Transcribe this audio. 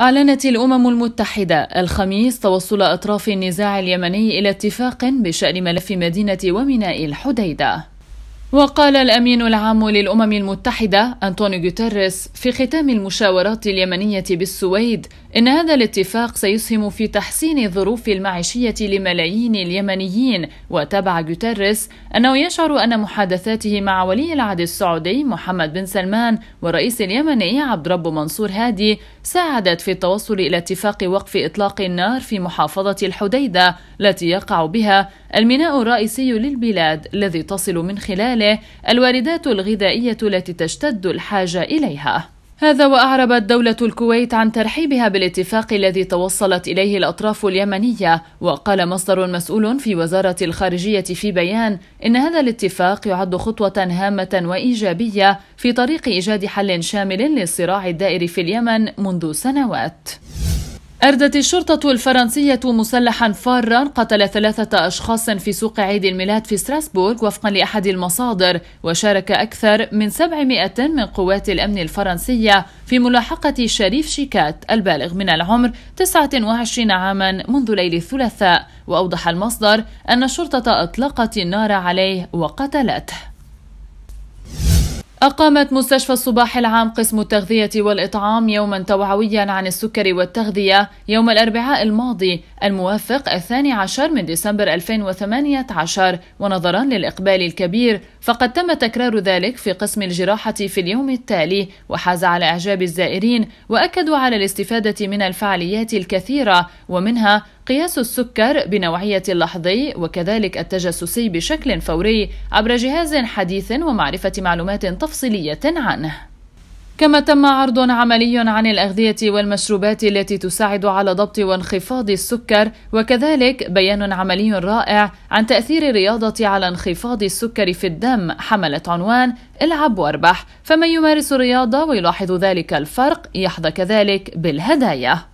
أعلنت الأمم المتحدة الخميس توصل أطراف النزاع اليمني إلى اتفاق بشأن ملف مدينة وميناء الحديدة وقال الأمين العام للأمم المتحدة أنطونيو غوتيريس في ختام المشاورات اليمنية بالسويد إن هذا الاتفاق سيسهم في تحسين الظروف المعيشية لملايين اليمنيين وتابع غوتيريس أنه يشعر أن محادثاته مع ولي العهد السعودي محمد بن سلمان والرئيس اليمني عبد رب منصور هادي ساعدت في التوصل إلى اتفاق وقف إطلاق النار في محافظة الحديدة التي يقع بها الميناء الرئيسي للبلاد الذي تصل من خلاله أمواله الواردات الغذائية التي تشتد الحاجة إليها هذا وأعربت دولة الكويت عن ترحيبها بالاتفاق الذي توصلت إليه الأطراف اليمنية وقال مصدر مسؤول في وزارة الخارجية في بيان إن هذا الاتفاق يعد خطوة هامة وإيجابية في طريق إيجاد حل شامل للصراع الدائر في اليمن منذ سنوات أردت الشرطة الفرنسية مسلحا فارا قتل ثلاثة أشخاص في سوق عيد الميلاد في ستراسبورغ وفقا لأحد المصادر وشارك أكثر من 700 من قوات الأمن الفرنسية في ملاحقة شريف شيكات البالغ من العمر 29 عاما منذ ليل الثلاثاء وأوضح المصدر أن الشرطة أطلقت النار عليه وقتلته أقامت مستشفى الصباح العام قسم التغذية والإطعام يوما توعويا عن السكر والتغذية يوم الأربعاء الماضي الموافق الثاني عشر من ديسمبر 2018 ونظرا للإقبال الكبير فقد تم تكرار ذلك في قسم الجراحة في اليوم التالي وحاز على إعجاب الزائرين وأكدوا على الاستفادة من الفعاليات الكثيرة ومنها قياس السكر بنوعية اللحظي وكذلك التجسسي بشكل فوري عبر جهاز حديث ومعرفة معلومات تفصيلية عنه. كما تم عرض عملي عن الأغذية والمشروبات التي تساعد على ضبط وانخفاض السكر وكذلك بيان عملي رائع عن تأثير الرياضة على انخفاض السكر في الدم حملت عنوان العب واربح فمن يمارس الرياضة ويلاحظ ذلك الفرق يحظى كذلك بالهدايا